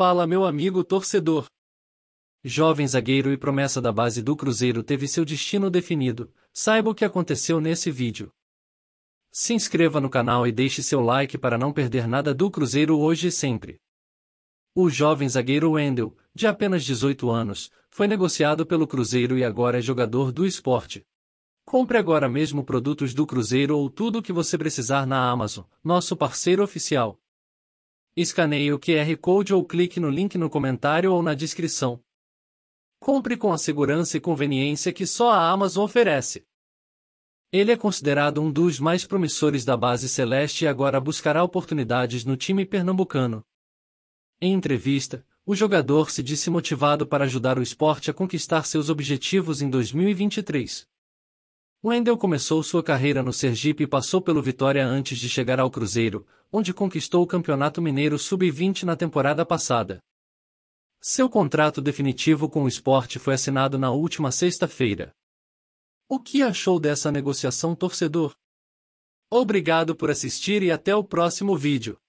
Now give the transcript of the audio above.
Fala meu amigo torcedor. Jovem zagueiro e promessa da base do Cruzeiro teve seu destino definido, saiba o que aconteceu nesse vídeo. Se inscreva no canal e deixe seu like para não perder nada do Cruzeiro hoje e sempre. O jovem zagueiro Wendel, de apenas 18 anos, foi negociado pelo Cruzeiro e agora é jogador do esporte. Compre agora mesmo produtos do Cruzeiro ou tudo o que você precisar na Amazon, nosso parceiro oficial. Escaneie o QR Code ou clique no link no comentário ou na descrição. Compre com a segurança e conveniência que só a Amazon oferece. Ele é considerado um dos mais promissores da base celeste e agora buscará oportunidades no time pernambucano. Em entrevista, o jogador se disse motivado para ajudar o esporte a conquistar seus objetivos em 2023. Wendell começou sua carreira no Sergipe e passou pelo Vitória antes de chegar ao Cruzeiro, onde conquistou o Campeonato Mineiro Sub-20 na temporada passada. Seu contrato definitivo com o esporte foi assinado na última sexta-feira. O que achou dessa negociação torcedor? Obrigado por assistir e até o próximo vídeo.